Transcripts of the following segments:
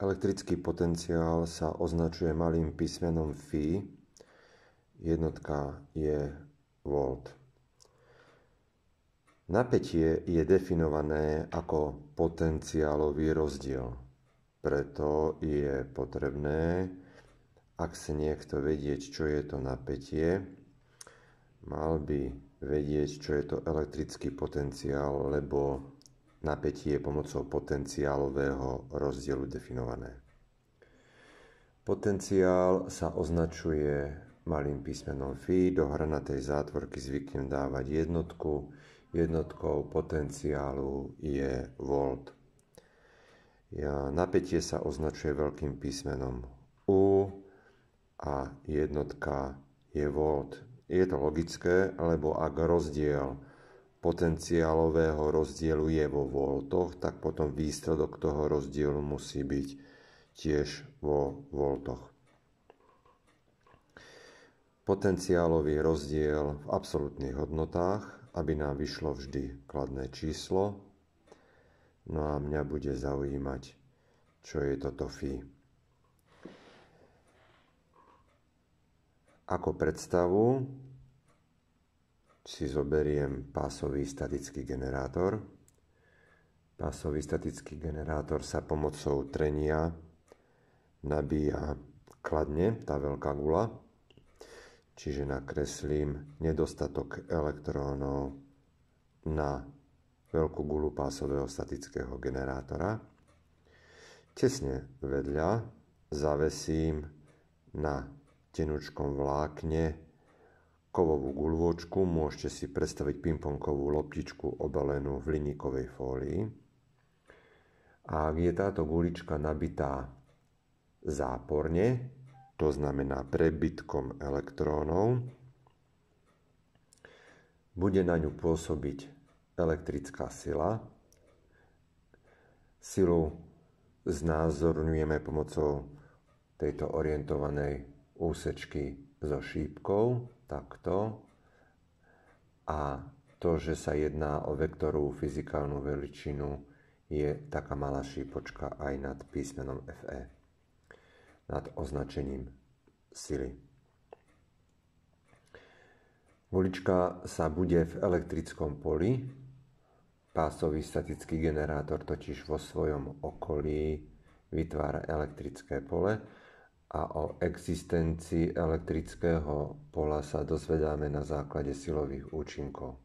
Elektrický potenciál sa označuje malým písmenom φ, jednotka je volt. Napätie je definované ako potenciálový rozdiel. Preto je potrebné, ak sa niekto vedieť, čo je to napätie, mal by vedieť, čo je to elektrický potenciál, lebo Napätie je pomocou potenciálového rozdielu definované. Potenciál sa označuje malým písmenom φ, do hranatej zátvorky zvyknem dávať jednotku, jednotkou potenciálu je volt. Napätie sa označuje veľkým písmenom U a jednotka je volt. Je to logické, lebo ak rozdiel potenciálového rozdielu je vo voltoch, tak potom výsledok toho rozdielu musí byť tiež vo voltoch. Potenciálový rozdiel v absolútnych hodnotách, aby nám vyšlo vždy kladné číslo. No a mňa bude zaujímať, čo je toto phi. Ako predstavu si zoberiem pásový statický generátor. Pásový statický generátor sa pomocou trenia nabíja kladne, tá veľká gula. Čiže nakreslím nedostatok elektrónov na veľkú gulu pásového statického generátora. Tesne vedľa zavesím na tenučkom vlákne kovovú gulôčku, môžete si predstaviť pingpongovú loptičku obalenú v linikovej fólii. A ak je táto gulička nabitá záporne, to znamená prebytkom elektrónov, bude na ňu pôsobiť elektrická sila. Silu znázorňujeme pomocou tejto orientovanej úsečky so šípkou takto. A to, že sa jedná o vektorovú fyzikálnu veličinu, je taká malá šípočka aj nad písmenom FE, nad označením sily. Volička sa bude v elektrickom poli, pásový statický generátor totiž vo svojom okolí vytvára elektrické pole, a o existencii elektrického pola sa dozvedáme na základe silových účinkov.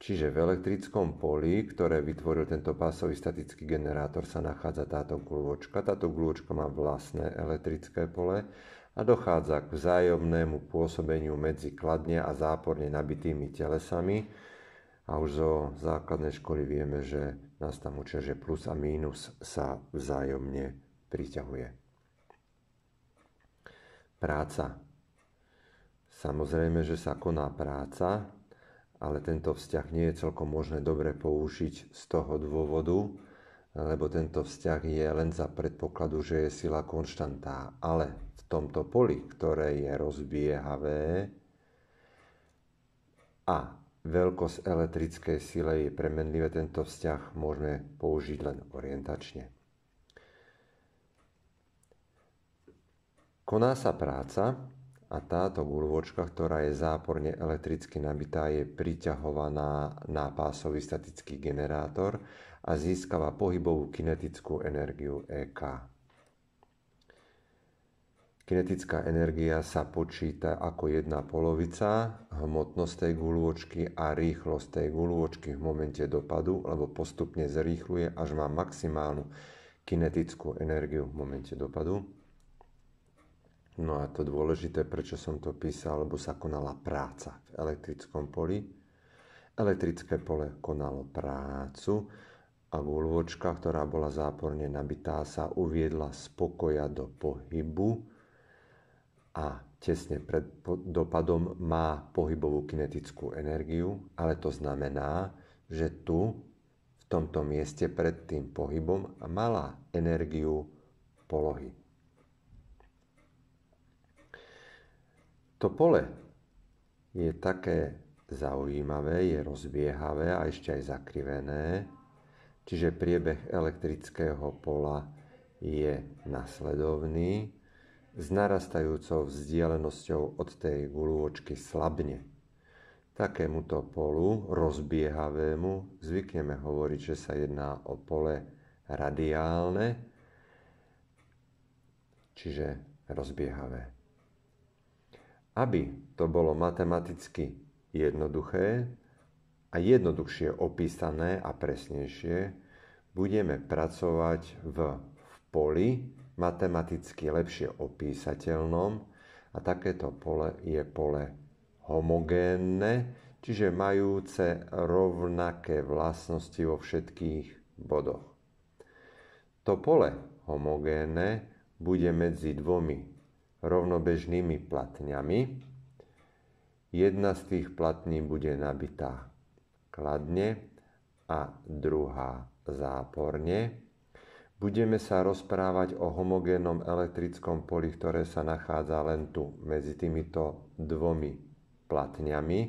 Čiže v elektrickom poli, ktoré vytvoril tento pásový statický generátor, sa nachádza táto gulôčka. Táto gulôčka má vlastné elektrické pole a dochádza k vzájomnému pôsobeniu medzi kladne a záporne nabitými telesami. A už zo základnej školy vieme, že nás tam učia, že plus a mínus sa vzájomne priťahuje práca. Samozrejme, že sa koná práca, ale tento vzťah nie je celkom možné dobre použiť z toho dôvodu, lebo tento vzťah je len za predpokladu, že je sila konštantá. Ale v tomto poli, ktoré je rozbiehavé a veľkosť elektrickej sile je premenlivé, tento vzťah môžeme použiť len orientačne. Koná sa práca a táto gulvočka, ktorá je záporne elektricky nabitá, je priťahovaná na pásový statický generátor a získava pohybovú kinetickú energiu EK. Kinetická energia sa počíta ako jedna polovica hmotnosť tej guľôčky a rýchlosť tej guľôčky v momente dopadu, lebo postupne zrýchluje, až má maximálnu kinetickú energiu v momente dopadu. No a to dôležité, prečo som to písal, lebo sa konala práca v elektrickom poli. Elektrické pole konalo prácu a vôľvočka, ktorá bola záporne nabitá, sa uviedla z pokoja do pohybu a tesne pred dopadom má pohybovú kinetickú energiu, ale to znamená, že tu, v tomto mieste pred tým pohybom, mala energiu polohy. To pole je také zaujímavé, je rozbiehavé a ešte aj zakrivené, čiže priebeh elektrického pola je nasledovný s narastajúcou vzdialenosťou od tej gulôčky slabne. Takémuto polu rozbiehavému zvykneme hovoriť, že sa jedná o pole radiálne, čiže rozbiehavé. Aby to bolo matematicky jednoduché a jednoduchšie opísané a presnejšie, budeme pracovať v, v poli matematicky lepšie opísateľnom a takéto pole je pole homogénne, čiže majúce rovnaké vlastnosti vo všetkých bodoch. To pole homogénne bude medzi dvomi rovnobežnými platňami. Jedna z tých platní bude nabitá kladne a druhá záporne. Budeme sa rozprávať o homogénnom elektrickom poli, ktoré sa nachádza len tu, medzi týmito dvomi platňami,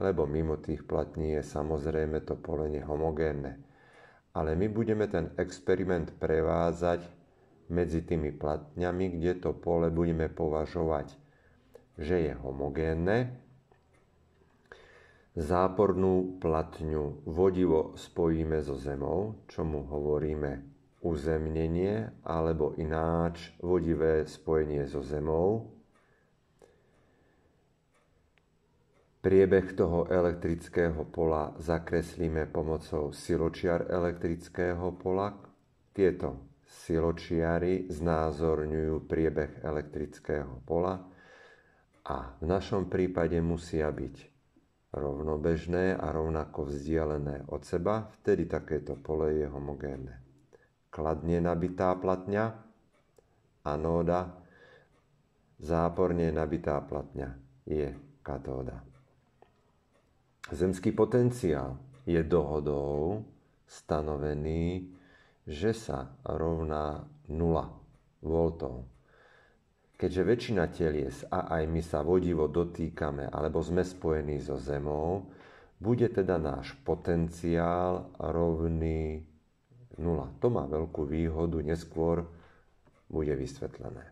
lebo mimo tých platní je samozrejme to pole nehomogénne. Ale my budeme ten experiment prevázať medzi tými platňami, kde to pole budeme považovať, že je homogénne. Zápornú platňu vodivo spojíme so zemou, čomu hovoríme uzemnenie, alebo ináč vodivé spojenie so zemou, Priebeh toho elektrického pola zakreslíme pomocou siločiar elektrického pola. Tieto siločiari znázorňujú priebeh elektrického pola a v našom prípade musia byť rovnobežné a rovnako vzdialené od seba, vtedy takéto pole je homogénne. Kladne nabitá platňa, anóda, záporne nabitá platňa je katóda. Zemský potenciál je dohodou stanovený že sa rovná 0 V. Keďže väčšina telies a aj my sa vodivo dotýkame alebo sme spojení so Zemou, bude teda náš potenciál rovný 0. To má veľkú výhodu, neskôr bude vysvetlené.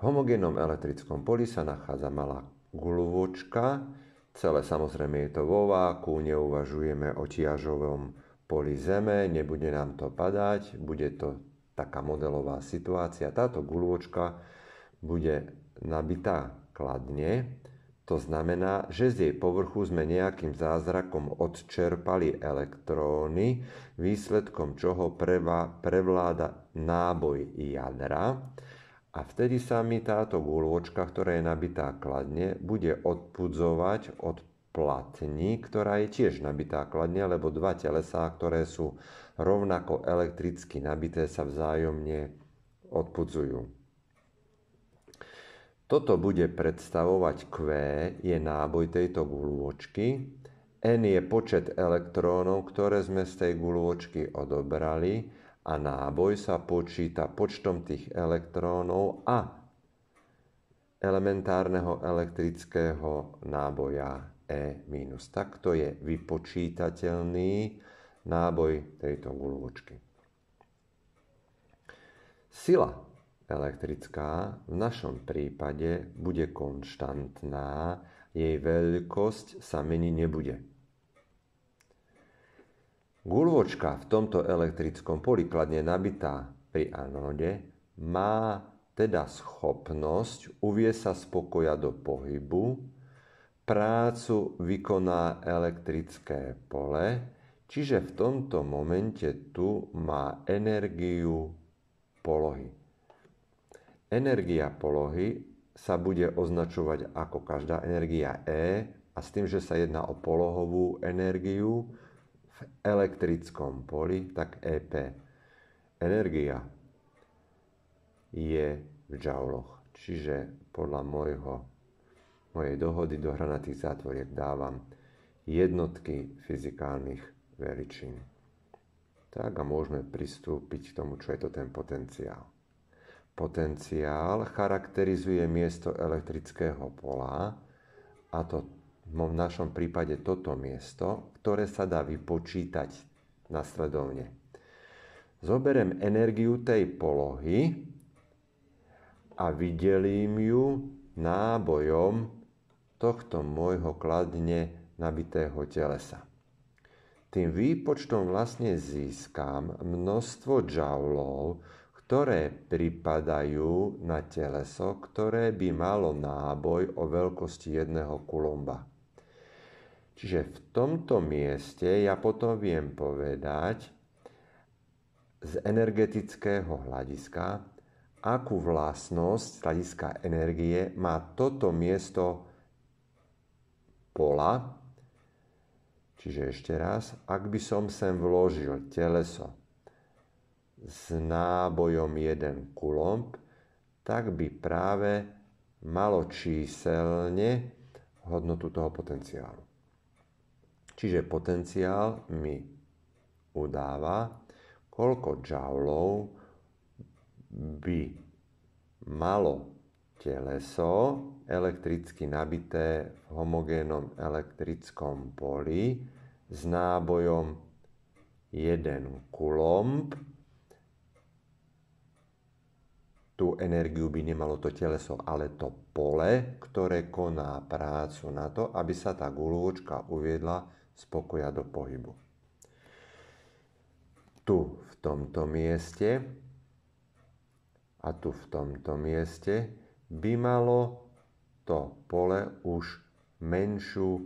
V homogénnom elektrickom poli sa nachádza malá guľôčka, celé samozrejme je to vo váku, neuvažujeme o tiažovom poli zeme, nebude nám to padať, bude to taká modelová situácia. Táto guľôčka bude nabitá kladne, to znamená, že z jej povrchu sme nejakým zázrakom odčerpali elektróny, výsledkom čoho preva, prevláda náboj jadra a vtedy sa mi táto gulôčka, ktorá je nabitá kladne, bude odpudzovať od platni, ktorá je tiež nabitá kladne, lebo dva telesá, ktoré sú rovnako elektricky nabité, sa vzájomne odpudzujú. Toto bude predstavovať Q, je náboj tejto gulôčky, N je počet elektrónov, ktoré sme z tej gulôčky odobrali a náboj sa počíta počtom tých elektrónov a elementárneho elektrického náboja E-. Takto je vypočítateľný náboj tejto guľovočky. Sila elektrická v našom prípade bude konštantná, jej veľkosť sa meniť nebude. Gulvočka v tomto elektrickom poli kladne nabitá pri anode má teda schopnosť uvie sa spokoja do pohybu, prácu vykoná elektrické pole, čiže v tomto momente tu má energiu polohy. Energia polohy sa bude označovať ako každá energia E a s tým, že sa jedná o polohovú energiu v elektrickom poli, tak EP. Energia je v džauloch, čiže podľa môjho mojej dohody do hranatých zátvoriek dávam jednotky fyzikálnych veličín. Tak a môžeme pristúpiť k tomu, čo je to ten potenciál. Potenciál charakterizuje miesto elektrického pola a to v našom prípade toto miesto, ktoré sa dá vypočítať nasledovne. Zoberiem energiu tej polohy a vydelím ju nábojom tohto môjho kladne nabitého telesa. Tým výpočtom vlastne získam množstvo džaulov, ktoré pripadajú na teleso, ktoré by malo náboj o veľkosti jedného kulomba. Čiže v tomto mieste ja potom viem povedať z energetického hľadiska, akú vlastnosť z hľadiska energie má toto miesto pola. Čiže ešte raz, ak by som sem vložil teleso s nábojom 1 kulomb, tak by práve malo číselne hodnotu toho potenciálu. Čiže potenciál mi udáva, koľko džaulov by malo teleso elektricky nabité v homogénnom elektrickom poli s nábojom 1 kulomb. Tú energiu by nemalo to teleso, ale to pole, ktoré koná prácu na to, aby sa tá gulôčka uviedla z pokoja do pohybu. Tu v tomto mieste a tu v tomto mieste by malo to pole už menšiu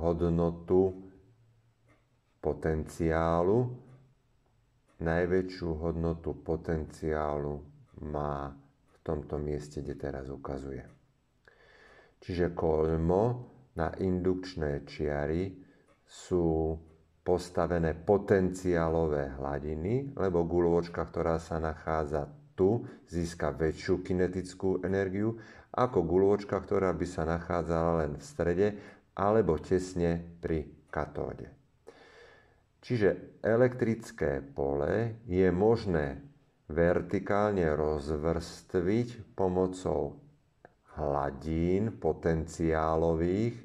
hodnotu potenciálu. Najväčšiu hodnotu potenciálu má v tomto mieste, kde teraz ukazuje. Čiže kolmo na indukčné čiary sú postavené potenciálové hladiny, lebo guľôčka, ktorá sa nachádza tu získa väčšiu kinetickú energiu ako guľôčka, ktorá by sa nachádzala len v strede alebo tesne pri katóde. Čiže elektrické pole je možné vertikálne rozvrstviť pomocou hladín potenciálových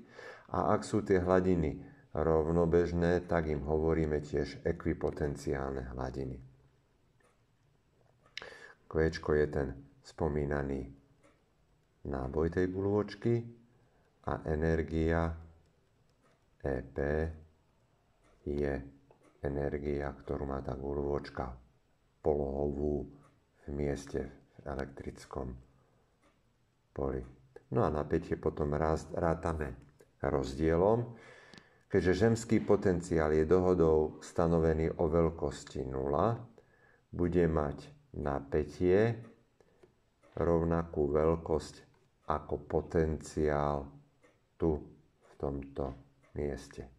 a ak sú tie hladiny rovnobežné, tak im hovoríme tiež ekvipotenciálne hladiny. Kvečko je ten spomínaný náboj tej guľôčky a energia EP je energia, ktorú má tá guľôčka polohovú v mieste v elektrickom poli. No a napätie potom rátame rozdielom, keďže zemský potenciál je dohodou stanovený o veľkosti 0, bude mať napätie rovnakú veľkosť ako potenciál tu v tomto mieste.